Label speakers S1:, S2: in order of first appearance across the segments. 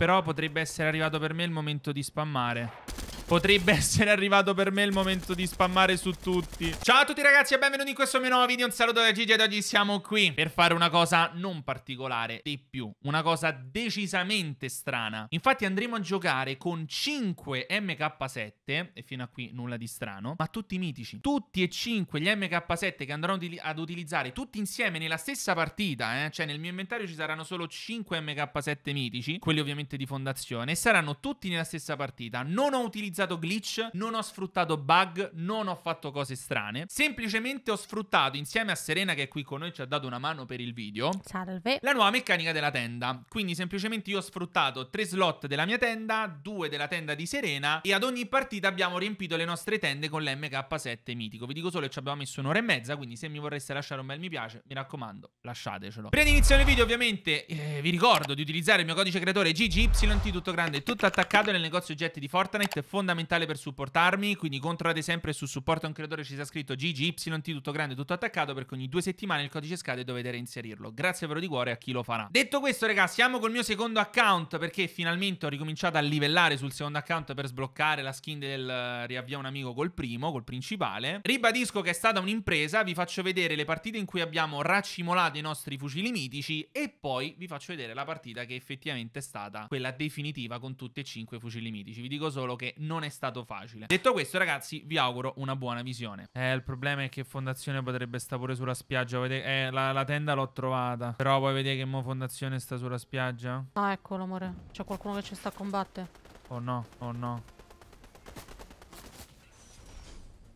S1: Però potrebbe essere arrivato per me il momento di spammare. Potrebbe essere arrivato per me il momento di spammare su tutti Ciao a tutti ragazzi e benvenuti in questo mio nuovo video Un saluto da Gigi ed oggi siamo qui per fare una cosa non particolare di più Una cosa decisamente strana Infatti andremo a giocare con 5 MK7 E fino a qui nulla di strano Ma tutti mitici Tutti e 5 gli MK7 che andrò ad utilizzare tutti insieme nella stessa partita eh? Cioè nel mio inventario ci saranno solo 5 MK7 mitici Quelli ovviamente di fondazione E saranno tutti nella stessa partita Non ho utilizzato utilizzato glitch, non ho sfruttato bug, non ho fatto cose strane. Semplicemente ho sfruttato insieme a Serena che è qui con noi ci ha dato una mano per il video. Salve. La nuova meccanica della tenda. Quindi semplicemente io ho sfruttato tre slot della mia tenda, due della tenda di Serena e ad ogni partita abbiamo riempito le nostre tende con l'MK7 mitico. Vi dico solo che ci abbiamo messo un'ora e mezza, quindi se mi vorreste lasciare un bel mi piace, mi raccomando, lasciatecelo. Prima di iniziare il video ovviamente eh, vi ricordo di utilizzare il mio codice creatore GGYT tutto grande tutto attaccato nel negozio oggetti di Fortnite Fondamentalmente fondamentale per supportarmi, quindi controllate sempre su supporto a un creatore ci sia scritto GGYT tutto grande, tutto attaccato, perché ogni due settimane il codice scade e dovete reinserirlo. Grazie però di cuore a chi lo farà. Detto questo, ragazzi, siamo col mio secondo account, perché finalmente ho ricominciato a livellare sul secondo account per sbloccare la skin del eh, riavvia un amico col primo, col principale. Ribadisco che è stata un'impresa, vi faccio vedere le partite in cui abbiamo raccimolato i nostri fucili mitici e poi vi faccio vedere la partita che effettivamente è stata quella definitiva con tutti e cinque i fucili mitici. Vi dico solo che non non è stato facile. Detto questo, ragazzi, vi auguro una buona visione. Eh, il problema è che Fondazione potrebbe stare pure sulla spiaggia. Vedete? Eh, la, la tenda l'ho trovata. Però poi vedete che mo Fondazione sta sulla spiaggia. Ah, eccolo, amore. C'è
S2: qualcuno che ci sta a combattere.
S1: Oh no, oh no.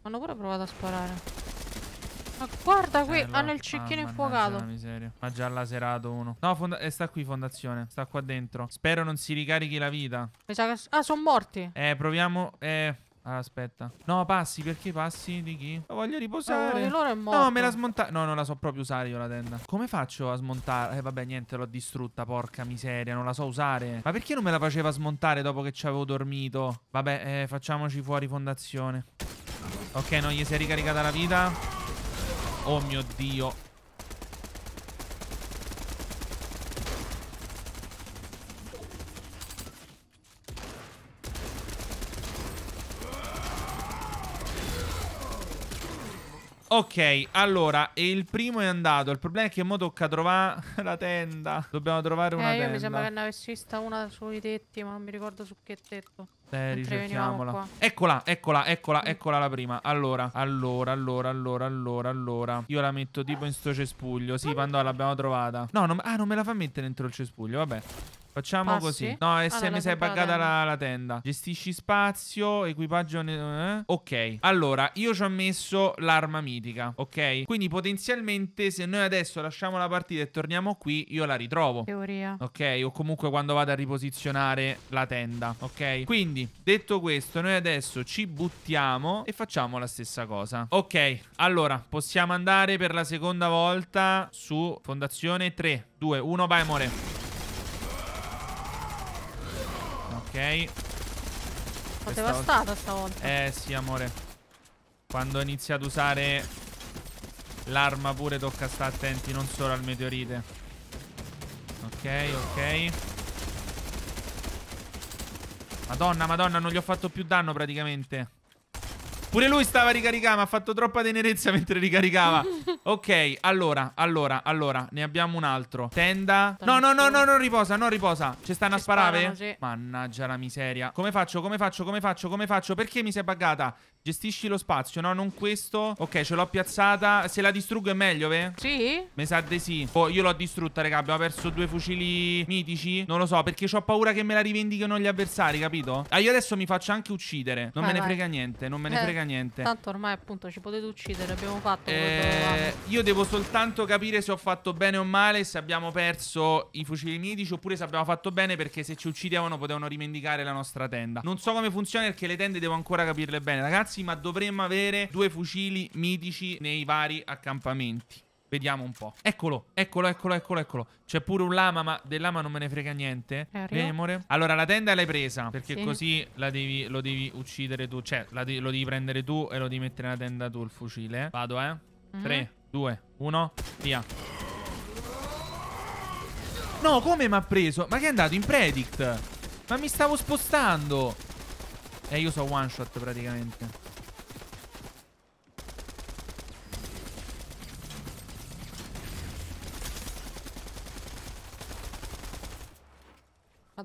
S2: Hanno pure provato a sparare. Ma guarda qui, eh, hanno il cecchino ah, infuocato.
S1: Miseria. Ma già laserato uno. No, eh, sta qui fondazione. Sta qua dentro. Spero non si ricarichi la vita.
S2: Ah, sono morti.
S1: Eh, proviamo. Eh. Ah, aspetta. No, passi. Perché passi? Di chi? La voglio riposare. Eh, loro è morto. No, me la smontare. No, non la so proprio usare io la tenda. Come faccio a smontare? Eh, vabbè, niente, l'ho distrutta. Porca miseria, non la so usare. Ma perché non me la faceva smontare dopo che ci avevo dormito? Vabbè, eh, facciamoci fuori fondazione. Ok, non gli si è ricaricata la vita. Oh mio Dio Ok, allora, il primo è andato. Il problema è che ora tocca trovare la tenda. Dobbiamo trovare una eh, tenda. mi sembra che
S2: ne avessi vista una sui tetti, ma non mi ricordo su che tetto. Eh, ricerchiamola.
S1: Eccola, eccola, eccola, mm. eccola la prima. Allora, allora, allora, allora, allora, allora. Io la metto tipo in sto cespuglio. Sì, Pandora, l'abbiamo trovata. No, non, ah, non me la fa mettere dentro il cespuglio, vabbè. Facciamo Passi? così. No, ah, e se mi sei buggata la, la, tenda. Gestisci spazio, equipaggio. Eh? Ok. Allora, io ci ho messo l'arma mitica. Ok. Quindi potenzialmente, se noi adesso lasciamo la partita e torniamo qui, io la ritrovo. Teoria. Ok. O comunque quando vado a riposizionare la tenda. Ok. Quindi, detto questo, noi adesso ci buttiamo e facciamo la stessa cosa. Ok. Allora, possiamo andare per la seconda volta su Fondazione 3, 2, 1. Vai, amore. Ok. Ho devastato stavolta. Eh sì, amore. Quando inizia ad usare l'arma pure tocca stare attenti, non solo al meteorite. Ok, ok. Madonna, madonna, non gli ho fatto più danno praticamente. Pure lui stava ricaricando, ha fatto troppa tenerezza mentre ricaricava. ok, allora, allora, allora, ne abbiamo un altro. Tenda. No, no, no, no, non riposa, non riposa. Ci stanno a sparare? Mannaggia la miseria. Come faccio? Come faccio? Come faccio? Come faccio? Perché mi si è buggata? Gestisci lo spazio, no, non questo Ok, ce l'ho piazzata Se la distruggo è meglio, ve? Sì? Mi sa di sì Oh, io l'ho distrutta, raga Abbiamo perso due fucili mitici Non lo so, perché ho paura che me la rivendichino gli avversari, capito? Ah, io adesso mi faccio anche uccidere Non vai, me ne vai. frega niente, non me ne eh, frega niente Tanto
S2: ormai, appunto, ci potete uccidere Abbiamo fatto eh,
S1: Io devo soltanto capire se ho fatto bene o male Se abbiamo perso i fucili mitici Oppure se abbiamo fatto bene Perché se ci uccidevano potevano rivendicare la nostra tenda Non so come funziona perché le tende devo ancora capirle bene, ragazzi ragazzi, ma dovremmo avere due fucili mitici nei vari accampamenti. Vediamo un po'. Eccolo, eccolo, eccolo, eccolo, eccolo. C'è pure un lama, ma del lama non me ne frega niente. Vieni, amore. Allora, la tenda l'hai presa, perché sì. così devi, lo devi uccidere tu. Cioè, de lo devi prendere tu e lo devi mettere nella tenda tu il fucile. Vado, eh. Mm -hmm. 3, 2, 1, via. No, come mi ha preso? Ma che è andato in predict? Ma mi stavo spostando. E eh, io so one shot praticamente.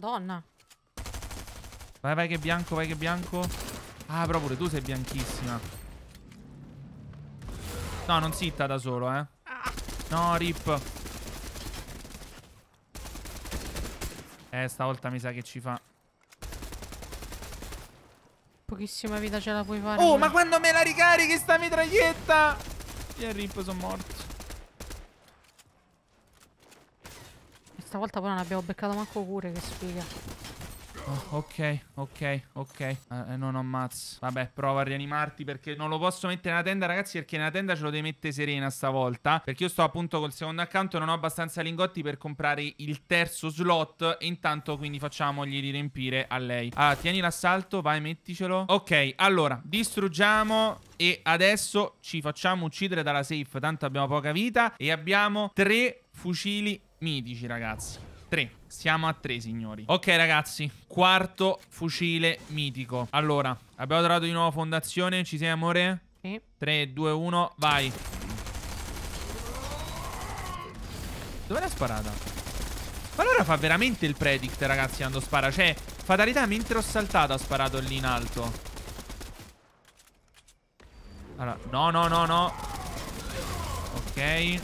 S1: Madonna. Vai, vai che bianco, vai che bianco. Ah, però pure tu sei bianchissima. No, non zitta da solo, eh. No, rip. Eh, stavolta mi sa che ci fa.
S2: Pochissima vita ce la puoi fare. Oh, ma quando me la
S1: ricarichi sta mitraglietta? Io e rip sono morto.
S2: Stavolta poi non abbiamo beccato manco cure, che sfiga.
S1: Oh, ok, ok, ok. Uh, non ho mazzo. Vabbè, prova a rianimarti perché non lo posso mettere nella tenda, ragazzi, perché nella tenda ce lo devi mettere serena stavolta. Perché io sto appunto col secondo account e non ho abbastanza lingotti per comprare il terzo slot. E intanto quindi facciamogli riempire a lei. Allora, ah, tieni l'assalto, vai, metticelo. Ok, allora, distruggiamo e adesso ci facciamo uccidere dalla safe, tanto abbiamo poca vita e abbiamo tre fucili Mitici, ragazzi. Tre. Siamo a tre, signori. Ok, ragazzi. Quarto fucile mitico. Allora, abbiamo trovato di nuovo fondazione. Ci sei, amore? Sì. 3, 2, 1, vai. Dove l'ha sparata? Ma allora fa veramente il predict, ragazzi, quando spara. Cioè, fatalità, mentre ho saltato ha sparato lì in alto. Allora, no, no, no, no. Ok.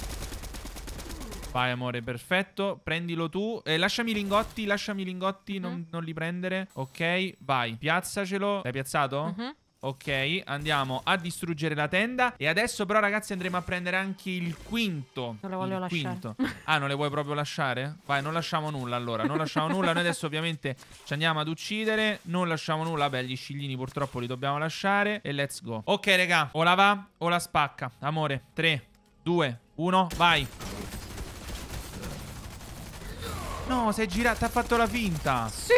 S1: Vai amore, perfetto Prendilo tu eh, Lasciami i lingotti, lasciami i lingotti uh -huh. non, mhm. non, li prendere Ok, vai Piazzacelo L'hai piazzato? Uh mhm. -huh. Ok, andiamo a distruggere la tenda. E adesso però, ragazzi, andremo a prendere anche il quinto. Non lo voglio lasciare. Quinto. Ah, non le vuoi proprio lasciare? Vai, non lasciamo nulla allora. Non lasciamo nulla. Noi adesso ovviamente ci andiamo ad uccidere. Non lasciamo nulla. Beh, gli sciglini purtroppo li dobbiamo lasciare. E let's go. Ok, raga. O la va o la spacca. Amore, 3, 2, 1, vai. No, sei girato, ha fatto la finta. Sì.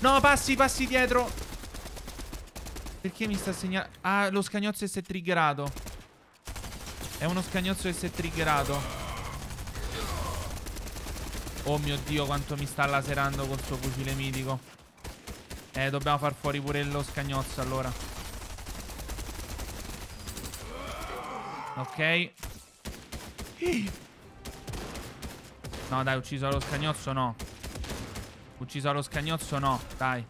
S1: No, passi, passi dietro. Perché mi sta segnando? Ah, lo scagnozzo si è triggerato. È uno scagnozzo che si è triggerato. Oh mio Dio, quanto mi sta laserando col suo fucile mitico. Eh, dobbiamo far fuori pure lo scagnozzo allora. Ok. No, dai, ucciso lo scagnozzo, no. Ucciso lo scagnozzo, no. Dai.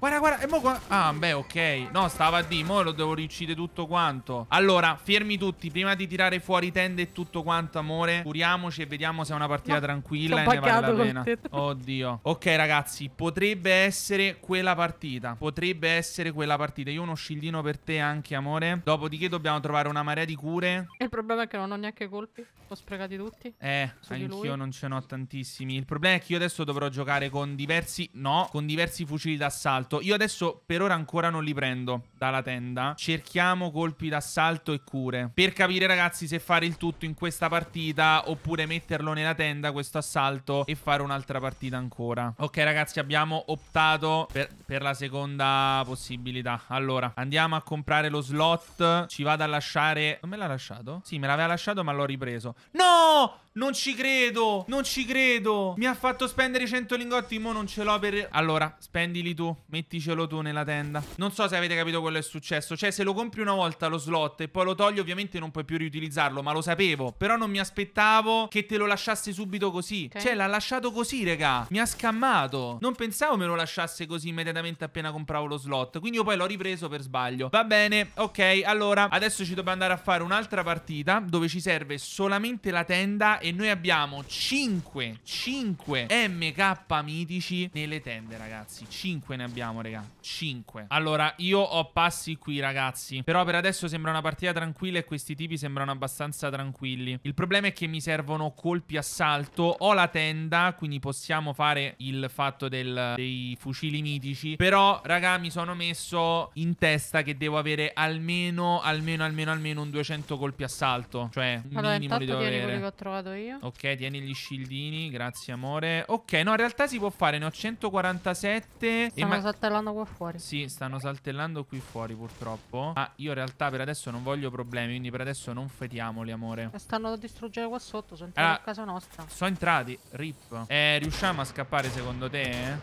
S1: Guarda, guarda, e mo... Qua... Ah, beh, ok. No, stava a D, mo lo devo riuccidere tutto quanto. Allora, fermi tutti, prima di tirare fuori tende e tutto quanto, amore, curiamoci e vediamo se è una partita no, tranquilla e ne vale la pena. Oddio. Ok, ragazzi, potrebbe essere quella partita. Potrebbe essere quella partita. Io uno scildino per te anche, amore. Dopodiché dobbiamo trovare una marea di cure.
S2: Il problema è che non ho neanche colpi. Ho sprecati tutti.
S1: Eh, anch'io non ce n'ho tantissimi. Il problema è che io adesso dovrò giocare con diversi... No, con diversi fucili d'assalto assalto. Io adesso per ora ancora non li prendo dalla tenda. Cerchiamo colpi d'assalto e cure. Per capire ragazzi se fare il tutto in questa partita oppure metterlo nella tenda questo assalto e fare un'altra partita ancora. Ok ragazzi abbiamo optato per, per la seconda possibilità. Allora andiamo a comprare lo slot. Ci vado a lasciare... Non me l'ha lasciato? Sì me l'aveva lasciato ma l'ho ripreso. No! Non ci credo! Non ci credo! Mi ha fatto spendere 100 lingotti, mo non ce l'ho per... Allora, spendili tu. Mi metticelo tu nella tenda. Non so se avete capito quello che è successo. Cioè, se lo compri una volta lo slot e poi lo togli, ovviamente non puoi più riutilizzarlo, ma lo sapevo. Però non mi aspettavo che te lo lasciasse subito così. Okay. Cioè, l'ha lasciato così, regà. Mi ha scammato. Non pensavo me lo lasciasse così immediatamente appena compravo lo slot. Quindi io poi l'ho ripreso per sbaglio. Va bene, ok. Allora, adesso ci dobbiamo andare a fare un'altra partita dove ci serve solamente la tenda e noi abbiamo 5, 5 MK mitici nelle tende, ragazzi. 5 ne abbiamo siamo, raga? 5. Allora, io ho passi qui, ragazzi. Però per adesso sembra una partita tranquilla e questi tipi sembrano abbastanza tranquilli. Il problema è che mi servono colpi a salto. Ho la tenda, quindi possiamo fare il fatto del, dei fucili mitici. Però, raga, mi sono messo in testa che devo avere almeno, almeno, almeno, almeno un 200 colpi a salto. Cioè, un allora, minimo li devo avere. quelli che
S2: ho trovato io.
S1: Ok, tieni gli scildini. grazie amore. Ok, no, in realtà si può fare, ne ho 147 Stanno e ma saltellando qua fuori. Sì, stanno saltellando qui fuori purtroppo. Ma io in realtà per adesso non voglio problemi, quindi per adesso non fetiamoli, amore. Eh,
S2: stanno a distruggere qua sotto, sono entrati ah, a casa nostra.
S1: Sono entrati, rip. Eh, riusciamo a scappare secondo te? Eh?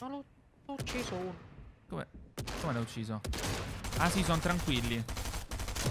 S2: Non l'ho ucciso uno.
S1: Come? Come l'ha ucciso? Ah sì, sono tranquilli.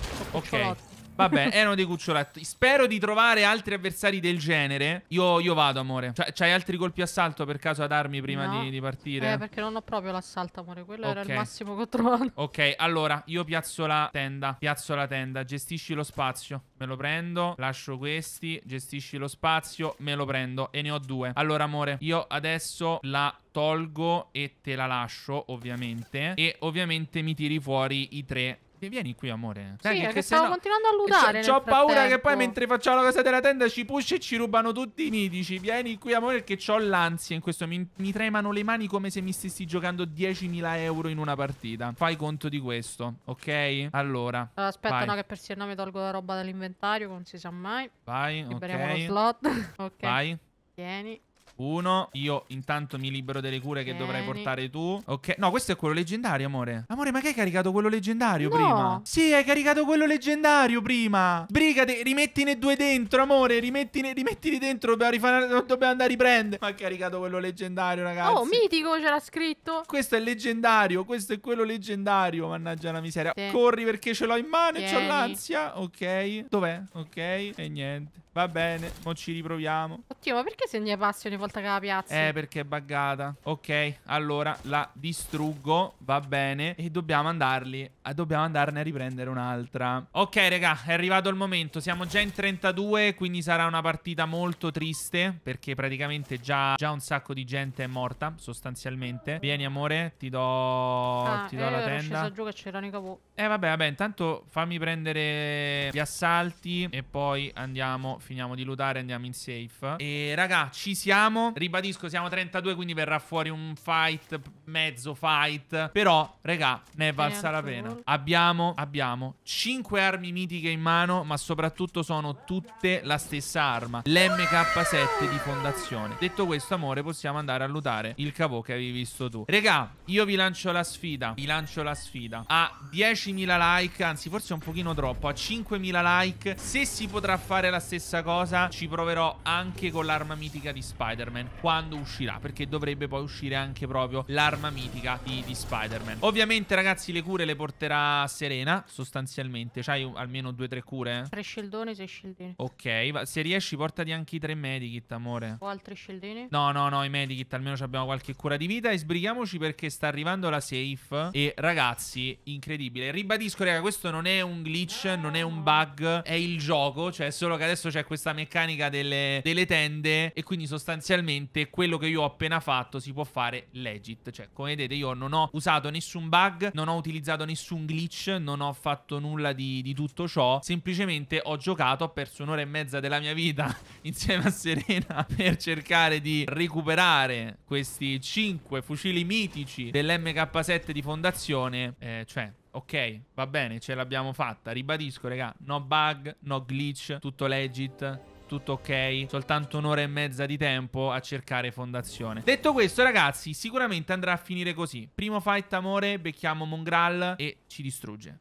S1: Sono ok. Vabbè, erano dei cuccioletti. Spero di trovare altri avversari del genere. Io, io vado, amore. Cioè, c'hai altri colpi assalto per caso ad armi prima no. di, di, partire? Eh,
S2: perché non ho proprio l'assalto, amore. Quello okay. era il massimo che ho trovato.
S1: Ok, allora, io piazzo la tenda. Piazzo la tenda. Gestisci lo spazio. Me lo prendo. Lascio questi. Gestisci lo spazio. Me lo prendo. E ne ho due. Allora, amore, io adesso la tolgo e te la lascio, ovviamente. E ovviamente mi tiri fuori i tre vieni qui, amore. Sì, Senti, che, che stavo no... continuando a eh, ludare. Ho paura che poi mentre facciamo la cosa della tenda ci push e ci rubano tutti i mitici. Vieni qui, amore, perché ho l'ansia in questo. Mi, mi tremano le mani come se mi stessi giocando 10.000 euro in una partita. Fai conto di questo, ok? Allora. Aspetta, vai. no, che
S2: per se no mi tolgo la roba dall'inventario, non si sa mai.
S1: Vai, Liberiamo ok. lo slot. ok. Vai. Vieni. Uno, io intanto mi libero delle cure Bene. che dovrai portare tu. Ok, no, questo è quello leggendario, amore. Amore, ma che hai caricato quello leggendario no. prima? Sì, hai caricato quello leggendario prima. Brigate, rimettine due dentro, amore. Rimettine, rimettili dentro. Dobbiamo, rifare, dobbiamo andare a riprendere. Ma hai caricato quello leggendario, ragazzi. Oh, mitico c'era scritto. Questo è leggendario. Questo è quello leggendario. Mannaggia la miseria. Sì. Corri perché ce l'ho in mano Tieni. e ho l'ansia. Ok. Dov'è? Ok. E niente. Va bene, non ci riproviamo.
S2: Ottimo, ma perché se ne passi ogni volta che la piazza? Eh,
S1: perché è buggata. Ok, allora la distruggo, va bene. E dobbiamo andarli Ah, dobbiamo andarne a riprendere un'altra. Ok, raga, è arrivato il momento. Siamo già in 32, quindi sarà una partita molto triste. Perché praticamente già, già un sacco di gente è morta, sostanzialmente. Vieni, amore, ti do, ah, ti do eh, la tenda.
S2: giù che c'erano i capò.
S1: Eh, vabbè, vabbè, intanto fammi prendere gli assalti. E poi andiamo, finiamo di lutare, andiamo in safe. E, raga, ci siamo. Ribadisco, siamo 32, quindi verrà fuori un fight, mezzo fight. Però, raga, ne è valsa la pena abbiamo, abbiamo 5 armi mitiche in mano, ma soprattutto sono tutte la stessa arma, l'MK7 di fondazione. Detto questo, amore, possiamo andare a lutare il cavò che avevi visto tu. Regà, io vi lancio la sfida, vi lancio la sfida. A 10.000 like, anzi forse un pochino troppo, a 5.000 like, se si potrà fare la stessa cosa, ci proverò anche con l'arma mitica di Spider-Man, quando uscirà, perché dovrebbe poi uscire anche proprio l'arma mitica di, di Spider-Man. Ovviamente, ragazzi, le cure le porterò porterà serena, sostanzialmente. C'hai un- almeno due o tre cure? Eh?
S2: Tre sceldoni, sei sceldini.
S1: Ok, va- se riesci portati anche i tre medikit, amore. O
S2: altri sceldini?
S1: No, no, no, i medikit, almeno abbiamo qualche cura di vita. E sbrighiamoci perché sta arrivando la safe. E ragazzi, incredibile. Ribadisco, raga, questo non è un glitch, non è un bug, è il gioco. Cioè, solo che adesso c'è questa meccanica delle, delle tende. E quindi sostanzialmente quello che io ho appena fatto si può fare legit. Cioè, come vedete, io non ho usato nessun bug, non ho utilizzato nessun nessun glitch, non ho fatto nulla di, di tutto ciò. Semplicemente ho giocato, ho perso un'ora e mezza della mia vita insieme a Serena per cercare di recuperare questi 5 fucili mitici dell'MK7 di fondazione. Eh, cioè, ok, va bene, ce l'abbiamo fatta. Ribadisco, raga, no bug, no glitch, tutto legit tutto ok, soltanto un'ora e mezza di tempo a cercare fondazione. Detto questo, ragazzi, sicuramente andrà a finire così. Primo fight amore, becchiamo Mongral e ci distrugge.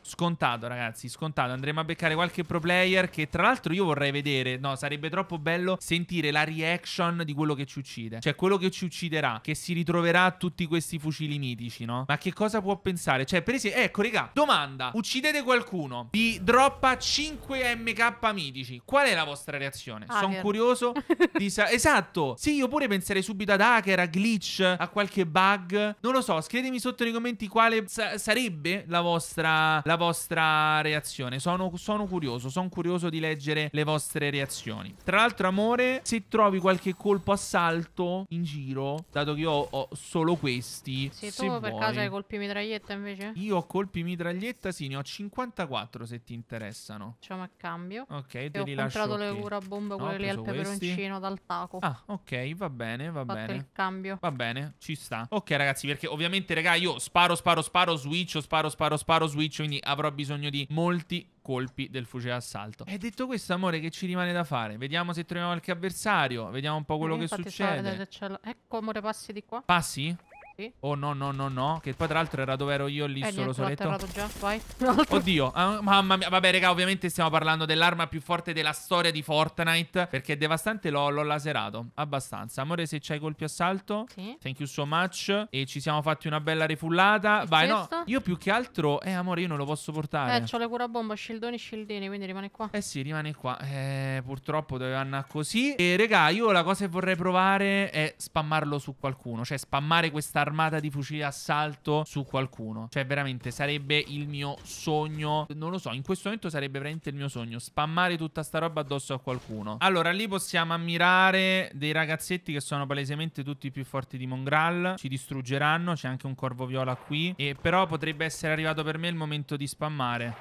S1: scontato, ragazzi, scontato. Andremo a beccare qualche pro player che tra l'altro io vorrei vedere. No, sarebbe troppo bello sentire la reaction di quello che ci uccide. Cioè, quello che ci ucciderà, che si ritroverà tutti questi fucili mitici, no? Ma che cosa può pensare? Cioè, per esempio, ecco, raga, domanda. Uccidete qualcuno, vi droppa 5 MK mitici. Qual è la vostra reazione? Ah, Sono curioso di sa- Esatto. Sì, io pure penserei subito ad hacker, a glitch, a qualche bug. Non lo so, scrivetemi sotto nei commenti quale sa sarebbe la vostra, la vostra reazione. Sono, sono curioso, sono curioso di leggere le vostre reazioni. Tra l'altro, amore, se trovi qualche colpo a salto in giro, dato che io ho solo questi. Sì, se tu vuoi, per caso hai
S2: colpi mitraglietta invece?
S1: Io ho colpi mitraglietta, sì, ne ho 54 se ti interessano.
S2: Facciamo a cambio. Ok, e te li lascio. Ho comprato le urabombe, no, quelle lì al peperoncino dal taco. Ah,
S1: ok, va bene, va Fatto bene. il cambio. Va bene, ci sta. Ok, ragazzi, perché ovviamente, raga, io sparo, sparo, sparo, switch, sparo sparo, sparo, sparo, switch, quindi avrò bisogno di molti colpi del fucile d'assalto. E detto questo, amore, che ci rimane da fare? Vediamo se troviamo qualche avversario, vediamo un po' quello eh, che succede.
S2: Ecco, amore, passi di qua.
S1: Passi? Sì. Oh no, no, no, no. Che poi tra l'altro era dove ero io lì eh, solo soletto. già, vai. Oddio, ah, mamma mia. Vabbè, raga, ovviamente stiamo parlando dell'arma più forte della storia di Fortnite. Perché è devastante, l'ho, laserato. Abbastanza. Amore, se c'hai colpi assalto. Sì. Thank you so much. E ci siamo fatti una bella rifullata. E vai, questa? no. Io più che altro. Eh, amore, io non lo posso portare. Eh, c'ho
S2: le curabomba, scildoni, scildini. Quindi rimane qua.
S1: Eh sì, rimane qua. Eh, purtroppo doveva andare così. E, raga, io la cosa che vorrei provare è spammarlo su qualcuno. Cioè, spammare quest'arma armata di fucili d'assalto su qualcuno. Cioè, veramente sarebbe il mio sogno. Non lo so, in questo momento sarebbe veramente il mio sogno. Spammare tutta sta roba addosso a qualcuno. Allora, lì possiamo ammirare dei ragazzetti che sono palesemente tutti più forti di Mongral. Ci distruggeranno. C'è anche un corvo viola qui. E però potrebbe essere arrivato per me il momento di spammare.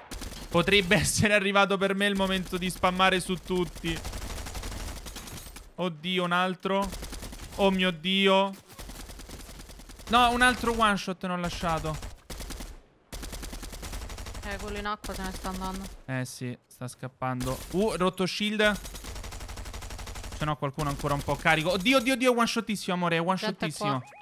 S1: Potrebbe essere arrivato per me il momento di spammare su tutti. Oddio, un altro. Oh mio Dio. No, un altro one shot non ho lasciato.
S2: Eh, quello in acqua se ne sta andando.
S1: Eh sì, sta scappando. Uh, rotto shield. Se no qualcuno ancora un po' carico. Oddio, oddio, oddio, one shotissimo, amore, one shotissimo. Qua.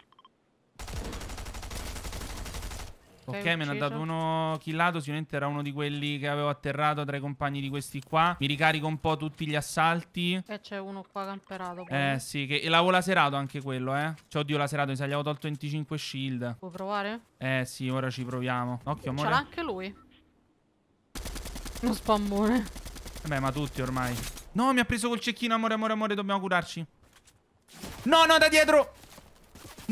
S1: Ok, me ne ha dato uno killato. Sicuramente era uno di quelli che avevo atterrato tra i compagni di questi qua. Mi ricarico un po' tutti gli assalti. E c'è
S2: uno qua camperato. Poi. Eh,
S1: sì. Che... E l'avevo laserato anche quello, eh. Cioè, oddio, laserato. Mi sa, gli avevo tolto 25 shield. Può provare? Eh, sì, ora ci proviamo. Occhio, amore. C'era anche lui. Uno spammone. Vabbè, ma tutti ormai. No, mi ha preso col cecchino, amore, amore, amore. Dobbiamo curarci. No, no, da dietro.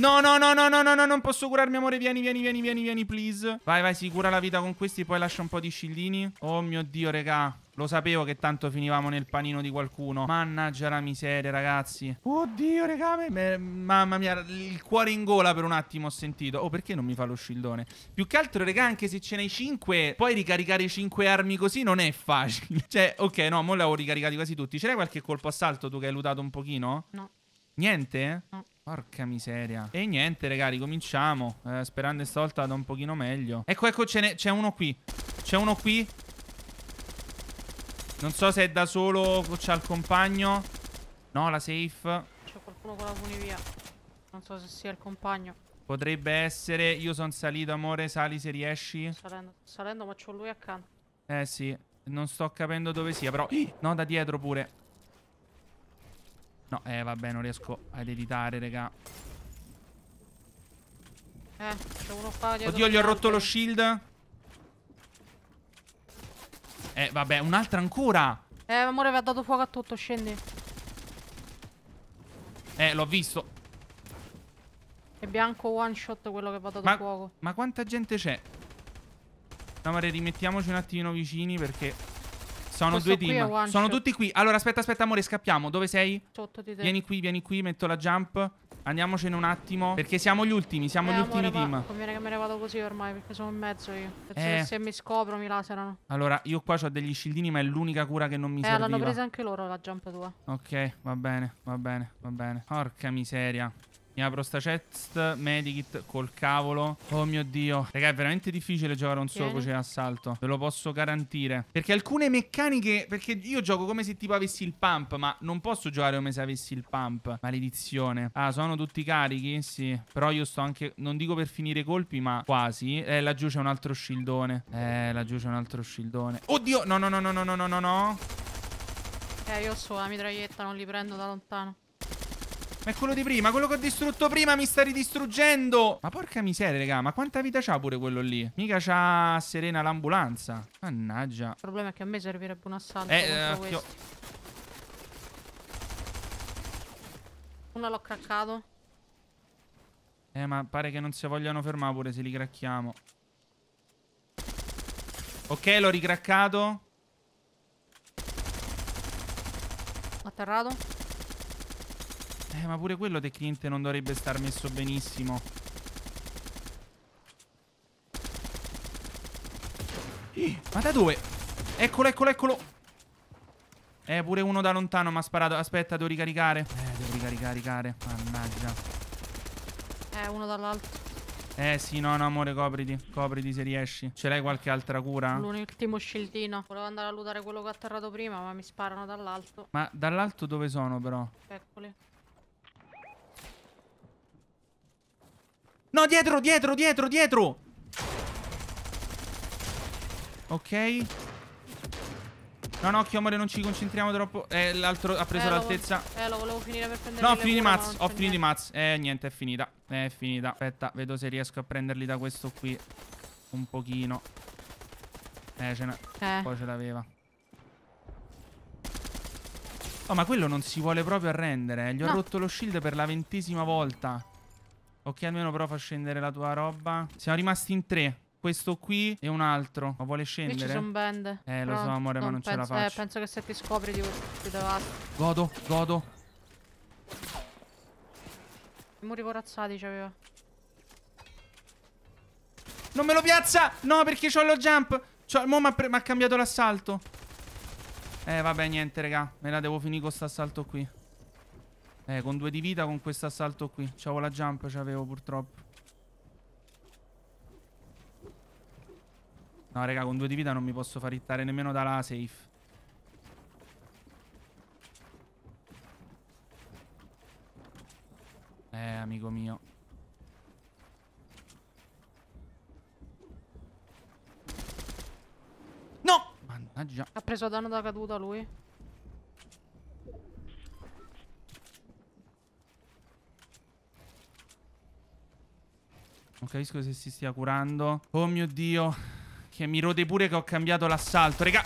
S1: No, no, no, no, no, no, no, non posso curarmi, amore. Vieni, vieni, vieni, vieni, vieni, please. Vai, vai, si cura la vita con questi. Poi lascia un po' di scillini. Oh mio Dio, regà. Lo sapevo che tanto finivamo nel panino di qualcuno. Mannaggia la miseria, ragazzi. Oddio, regà. Me... Mamma mia, il cuore in gola per un attimo ho sentito. Oh, perché non mi fa lo scildone? Più che altro, regà, anche se ce n'hai 5, poi ricaricare 5 armi così non è facile. cioè, ok, no, mo l'avevo ricaricati quasi tutti. C'era qualche colpo a salto tu che hai lutato un pochino? No. Niente? No. Porca miseria. E niente, raga, ricominciamo. Eh, sperando stavolta da un pochino meglio. Ecco, ecco, ce c'è uno qui. C'è uno qui. Non so se è da solo o c'ha il compagno. No, la safe.
S2: C'è qualcuno con la funivia. Non so se sia il compagno.
S1: Potrebbe essere. Io sono salito, amore. Sali se riesci.
S2: salendo, salendo ma c'ho lui accanto.
S1: Eh sì. Non sto capendo dove sia, però. No, da dietro pure. No, eh, vabbè, non riesco ad editare, raga.
S2: Eh, c'è uno qua dietro. Oddio, gli ho rotto lo
S1: shield. Eh, vabbè, un'altra ancora.
S2: Eh, amore, vi ha dato fuoco a tutto, scendi.
S1: Eh, l'ho visto.
S2: È bianco one shot quello che va dato ma, fuoco.
S1: Ma quanta gente c'è? No, Mare, rimettiamoci un attimino vicini perché sono Questo due team. Sono tutti qui. Allora, aspetta, aspetta, amore, scappiamo. Dove sei?
S2: Sotto di te. Vieni
S1: qui, vieni qui, metto la jump. Andiamocene un attimo. Perché siamo gli ultimi, siamo eh, gli amore, ultimi team.
S2: Conviene che me ne vado così ormai, perché sono in mezzo io. Eh. se mi scopro mi laserano.
S1: Allora, io qua ho degli scildini, ma è l'unica cura che non mi eh, serviva. Eh, l'hanno presa
S2: anche loro la jump tua.
S1: Ok, va bene, va bene, va bene. Porca miseria. Mi apro sta chest, medikit, col cavolo. Oh mio Dio. Raga, è veramente difficile giocare un solo voce cioè, assalto. Ve lo posso garantire. Perché alcune meccaniche... Perché io gioco come se tipo avessi il pump, ma non posso giocare come se avessi il pump. Maledizione. Ah, sono tutti carichi? Sì. Però io sto anche... Non dico per finire i colpi, ma quasi. Eh, laggiù c'è un altro shieldone. Eh, laggiù c'è un altro shieldone. Oddio! No, no, no, no, no, no, no, no, no.
S2: Eh, io ho so la mitraglietta, non li prendo da lontano.
S1: Ma è quello di prima, quello che ho distrutto prima mi sta ridistruggendo Ma porca miseria, raga, ma quanta vita c'ha pure quello lì? Mica c'ha Serena l'ambulanza Mannaggia Il
S2: problema è che a me servirebbe un assalto eh, eh occhio io... Una l'ho craccato
S1: Eh, ma pare che non si vogliano fermare pure se li cracchiamo Ok, l'ho ricraccato
S2: Atterrato
S1: eh, ma pure quello tecnicamente non dovrebbe star messo benissimo. Ih, ma da dove? Eccolo, eccolo, eccolo. Eh, pure uno da lontano mi ha sparato. Aspetta, devo ricaricare. Eh, devo ricaricare, ricaricare. Mannaggia.
S2: Eh, uno dall'alto.
S1: Eh sì, no, no, amore, copriti. Copriti se riesci. Ce l'hai qualche altra cura?
S2: L'ultimo scildino. Volevo andare a lutare quello che ho atterrato prima, ma mi sparano dall'alto.
S1: Ma dall'alto dove sono, però? Eccoli. No, dietro, dietro, dietro, dietro. Ok. No, no, Chiomore, non ci concentriamo troppo. Eh, l'altro ha preso eh, l'altezza. eh, lo volevo finire per prendere No, ho finito i mazzi. Ho finito i mazzi. Eh, niente, è finita. È finita. Aspetta, vedo se riesco a prenderli da questo qui. Un pochino. Eh, ce n'è. Eh. Poi ce l'aveva. Oh, ma quello non si vuole proprio arrendere. Eh. Gli ho rotto lo shield per la ventesima volta. Ok, almeno però fa scendere la tua roba. Siamo rimasti in tre. Questo qui e un altro. Ma vuole scendere? Qui ci sono band. Eh, lo so, amore, non ma non penso, ce la faccio. Eh,
S2: penso che se ti scopri ti, ti devasti.
S1: Godo, godo.
S2: I muri corazzati c'aveva.
S1: Non me lo piazza! No, perché c'ho lo jump! Cioè, mo ha cambiato l'assalto. Eh, vabbè, niente, raga. Me la devo finire con questo assalto qui. Eh, con due di vita con questo assalto qui. C'avevo la jump, c'avevo purtroppo. No, raga, con due di vita non mi posso far hittare nemmeno dalla safe. Eh, amico mio.
S2: No! Mannaggia. Ha preso danno da caduta lui.
S1: Non capisco se si stia curando. Oh mio Dio. Che mi rode pure che ho cambiato l'assalto. Raga.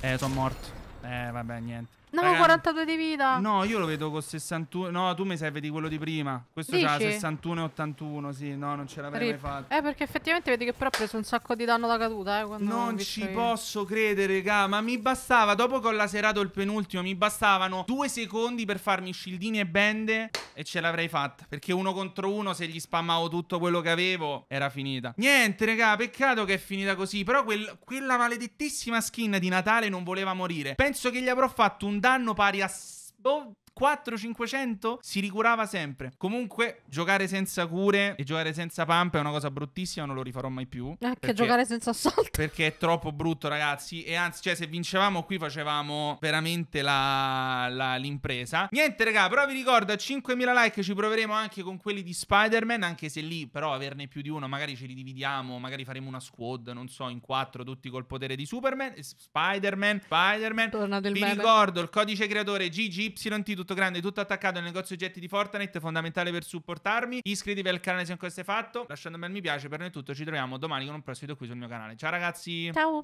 S1: Eh, sono morto. Eh, vabbè, niente. No, Raga, 42
S2: di vita. No,
S1: io lo vedo con 61. No, tu mi serve di quello di prima. Questo c'ha 61 e 81. Sì, no, non ce l'avrei mai fatto.
S2: Eh, perché effettivamente vedi che però ha preso un sacco di danno da caduta. Eh, non ci io. posso
S1: credere, raga. Ma mi bastava, dopo che ho laserato il penultimo, mi bastavano due secondi per farmi scildini e bende. E ce l'avrei fatta. Perché uno contro uno, se gli spammavo tutto quello che avevo, era finita. Niente, raga, peccato che è finita così. Però quel, quella maledettissima skin di Natale non voleva morire. Penso che gli avrò fatto un danno pari a boh, 4-500 si ricurava sempre. Comunque, giocare senza cure e giocare senza pump è una cosa bruttissima, non lo rifarò mai più. Anche perché, giocare senza assalto. Perché è troppo brutto, ragazzi. E anzi, cioè, se vincevamo qui facevamo veramente la, la, l'impresa. Niente, raga, però vi ricordo, a 5.000 like ci proveremo anche con quelli di Spider-Man, anche se lì, però, averne più di uno, magari ce li dividiamo, magari faremo una squad, non so, in quattro, tutti col potere di Superman, Spider-Man, Spider-Man. Torna del Vi meme. ricordo, il codice creatore GGYT, tutto tutto grande, tutto attaccato al negozio oggetti di Fortnite, fondamentale per supportarmi. Iscrivetevi al canale se ancora siete fatto, lasciando un bel mi piace, per noi è tutto, ci troviamo domani con un prossimo video qui sul mio canale. Ciao ragazzi! Ciao!